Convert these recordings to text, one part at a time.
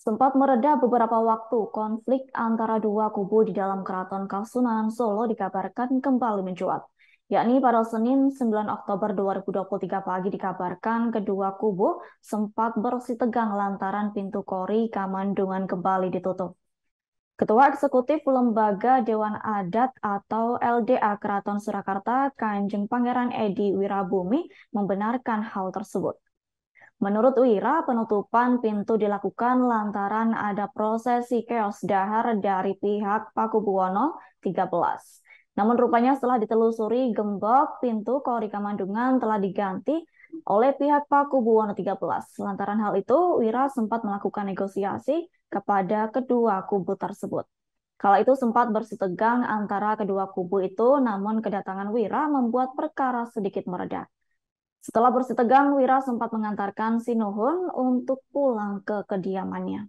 Sempat meredah beberapa waktu, konflik antara dua kubu di dalam Keraton Kasunanan Solo dikabarkan kembali mencuat. Yakni pada Senin 9 Oktober 2023 pagi dikabarkan kedua kubu sempat bersih tegang lantaran pintu kori Kamandungan kembali ditutup. Ketua Eksekutif Lembaga Dewan Adat atau LDA Keraton Surakarta, Kanjeng Pangeran Edi Wirabumi, membenarkan hal tersebut. Menurut Wira, penutupan pintu dilakukan lantaran ada prosesi keos dahar dari pihak Paku Buwono 13. Namun rupanya setelah ditelusuri gembok pintu Kori Kamandungan telah diganti oleh pihak Paku Buwono 13. Lantaran hal itu, Wira sempat melakukan negosiasi kepada kedua kubu tersebut. Kala itu sempat bersitegang antara kedua kubu itu, namun kedatangan Wira membuat perkara sedikit meredak. Setelah bersitegang, Wira sempat mengantarkan Sinohun untuk pulang ke kediamannya.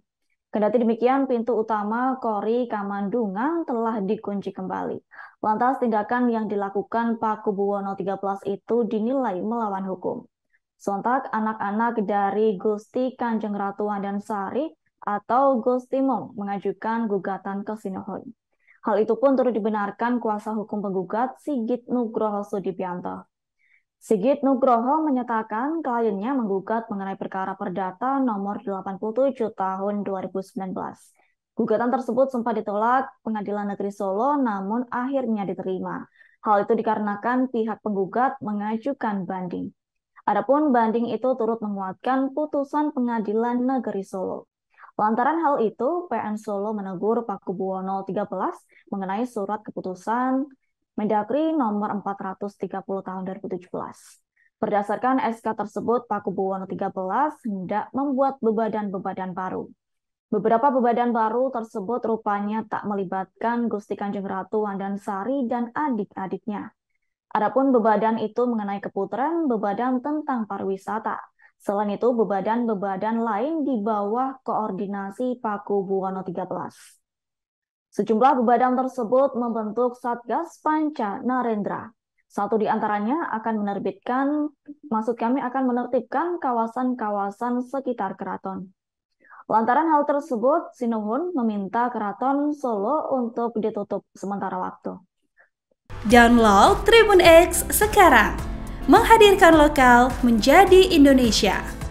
Kendati demikian, pintu utama Kori Kamandungan telah dikunci kembali. Lantas tindakan yang dilakukan Pak Kubuwono 13 itu dinilai melawan hukum. Sontak anak-anak dari Gusti Kanjeng Ratu Sari atau Gusti Mong mengajukan gugatan ke Sinohun. Hal itu pun turut dibenarkan kuasa hukum penggugat Sigit Nugroho Sudipianto. Sigit Nugroho menyatakan kliennya menggugat mengenai perkara perdata nomor 87 tahun 2019. Gugatan tersebut sempat ditolak Pengadilan Negeri Solo namun akhirnya diterima. Hal itu dikarenakan pihak penggugat mengajukan banding. Adapun banding itu turut menguatkan putusan Pengadilan Negeri Solo. Lantaran hal itu, PN Solo menegur Paku Buwono 13 mengenai surat keputusan Mendagri nomor 430 tahun 2017. Berdasarkan SK tersebut, Paku Buwono 13 hendak membuat bebadan-bebadan baru. Beberapa bebadan baru tersebut rupanya tak melibatkan Gusti Kanjeng Ratu Sari dan adik-adiknya. Adapun bebadan itu mengenai keputaran bebadan tentang pariwisata. Selain itu, bebadan-bebadan lain di bawah koordinasi Paku Buwono 13. Sejumlah Bubadam tersebut membentuk Satgas Panca Narendra. Satu di antaranya akan menerbitkan, maksud kami akan menertibkan kawasan-kawasan sekitar keraton. Lantaran hal tersebut, Sinuhun meminta keraton Solo untuk ditutup sementara waktu. Download Tribun X sekarang, menghadirkan lokal menjadi Indonesia.